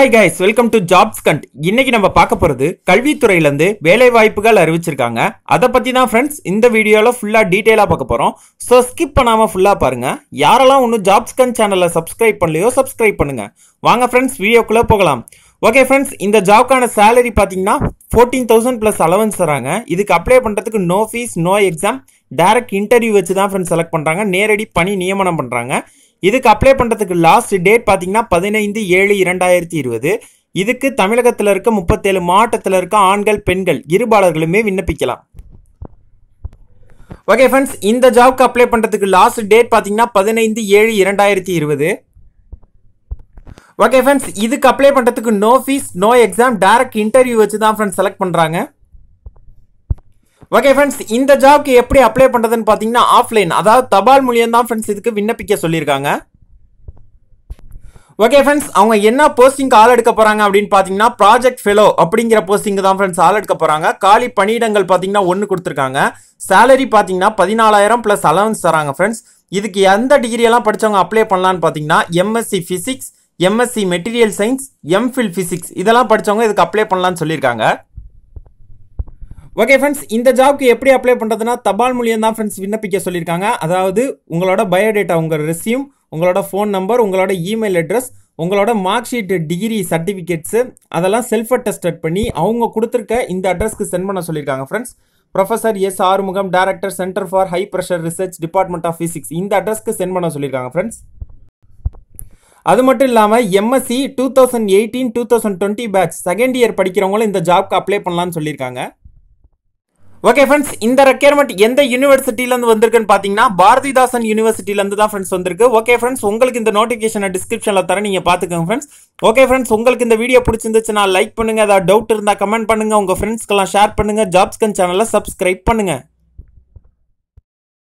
hi guys welcome to jobs கண்ட் இன்னைக்கு நம்ம பார்க்க போகிறது கல்வித்துறையிலேருந்து வேலை வாய்ப்புகள் அறிவிச்சிருக்காங்க அதை பற்றி தான் ஃப்ரெண்ட்ஸ் இந்த வீடியோவில் ஃபுல்லாக டீட்டெயிலாக பார்க்க போகிறோம் ஸோ ஸ்கிப் பண்ணாமல் ஃபுல்லாக பாருங்கள் யாரெல்லாம் ஒன்றும் ஜாப்ஸ் கண்ட் சேனலை சப்ஸ்கிரைப் பண்ணலையோ சப்ஸ்கிரைப் பண்ணுங்கள் வாங்க ஃப்ரெண்ட்ஸ் வீடியோக்குள்ளே போகலாம் ஓகே ஃப்ரெண்ட்ஸ் இந்த ஜாப்க்கான சேலரி பார்த்தீங்கன்னா ஃபோர்டீன் தௌசண்ட் ப்ளஸ் அலவன்ஸ் தராங்க இதுக்கு அப்ளை பண்ணுறதுக்கு no fees no exam direct interview வச்சு தான் ஃப்ரெண்ட்ஸ் செலக்ட் பண்ணுறாங்க நேரடி பணி நியமனம் பண்ணுறாங்க இதுக்கு அப்ளை பண்ணுறதுக்கு லாஸ்ட் டேட் பார்த்தீங்கன்னா பதினைந்து ஏழு இரண்டாயிரத்தி இருபது இதுக்கு தமிழகத்தில் இருக்க முப்பத்தேழு மாவட்டத்தில் இருக்க ஆண்கள் பெண்கள் இருபாளர்களுமே விண்ணப்பிக்கலாம் ஓகே ஃப்ரெண்ட்ஸ் இந்த ஜாப்க்கு அப்ளை பண்ணுறதுக்கு லாஸ்ட் டேட் பார்த்தீங்கன்னா பதினைந்து ஏழு இரண்டாயிரத்தி இருபது ஓகே ஃப்ரெண்ட்ஸ் இதுக்கு அப்ளை பண்ணுறதுக்கு no fees no exam direct interview வச்சு தான் ஃப்ரெண்ட்ஸ் செலக்ட் பண்ணுறாங்க ஓகே ஃப்ரெண்ட்ஸ் இந்த ஜாப்க்கு எப்படி அப்ளை பண்ணுறதுன்னு பார்த்தீங்கன்னா ஆஃப்லைன் அதாவது தபால் மூலியம் தான் ஃப்ரெண்ட்ஸ் இதுக்கு விண்ணப்பிக்க சொல்லியிருக்காங்க ஓகே ஃப்ரெண்ட்ஸ் அவங்க என்ன போஸ்டிங்க்கு ஆள் எடுக்க போகிறாங்க அப்படின்னு பார்த்தீங்கன்னா ப்ராஜெக்ட் ஃபெலோ அப்படிங்கிற போஸ்டிங்கு தான் ஃப்ரெண்ட்ஸ் ஆள் எடுக்க போகிறாங்க காலி பணியிடங்கள் பார்த்தீங்கன்னா ஒன்று கொடுத்துருக்காங்க சேலரி பார்த்தீங்கன்னா பதினாலாயிரம் ப்ளஸ் அலவன்ஸ் தராங்க ஃப்ரெண்ட்ஸ் இதுக்கு எந்த டிகிரியெல்லாம் படித்தவங்க அப்ளை பண்ணலான்னு பார்த்தீங்கன்னா MSc physics MSc material science MPhil physics இதெல்லாம் படித்தவங்க இதுக்கு அப்ளை பண்ணலான்னு சொல்லியிருக்காங்க ஓகே ஃப்ரெண்ட்ஸ் இந்த ஜாப்க்கு எப்படி அப்ளை பண்ணுறதுனா தபால் மூலியம் தான் ஃப்ரெண்ட்ஸ் விண்ணப்பிக்க சொல்லியிருக்காங்க அதாவது உங்களோட பயோடேட்டா உங்கள் ரெசியூம் உங்களோட ஃபோன் நம்பர் உங்களோட இமெயில் அட்ரஸ் உங்களோட மார்க் டிகிரி சர்டிஃபிகேட்ஸு அதெல்லாம் செல்ஃப் அட்டஸ்டட் பண்ணி அவங்க கொடுத்துருக்க இந்த அட்ரஸ்க்கு சென்ட் பண்ண சொல்லியிருக்காங்க friends professor S Arumugam director centre for high pressure research department of physics இந்த அட்ரஸ்க்கு சென்ட் பண்ண சொல்லியிருக்காங்க ஃப்ரெண்ட்ஸ் அது மட்டும் இல்லாமல் MSc two thousand eighteen two thousand twenty batch second year படிக்கிறவங்களும் இந்த ஜாப்க்கு அப்ளை பண்ணலான்னு சொல்லியிருக்காங்க ஓகே ஃப்ரெண்ட்ஸ் இந்த ரெக்யர்மெண்ட் எந்த யூனிவர்சிட்டியிலேருந்து வந்திருக்குன்னு பார்த்தீங்கன்னா பாரதிதாசன் யூனிவர்சிட்டிலேருந்து தான் ஃப்ரெண்ட்ஸ் வந்திருக்கு ஓகே ஃப்ரெண்ட்ஸ் உங்களுக்கு இந்த நோட்டிஃபிகேஷனை டிஸ்கிரிப்ஷனில் தரேன் நீங்கள் பார்த்துக்கோங்க ஃப்ரெண்ட்ஸ் ஓகே ஃப்ரெண்ட்ஸ் உங்களுக்கு இந்த வீடியோ பிடிச்சிருந்துச்சுன்னா லைக் பண்ணுங்கள் ஏதாவது டவுட் இருந்தால் கமெண்ட் பண்ணுங்கள் உங்கள் ஃப்ரெண்ட்ஸ்க்கெல்லாம் ஷேர் பண்ணுங்கள் ஜாப்ஸ்கன் சேனலை சப்ஸ்கிரைப் பண்ணுங்கள்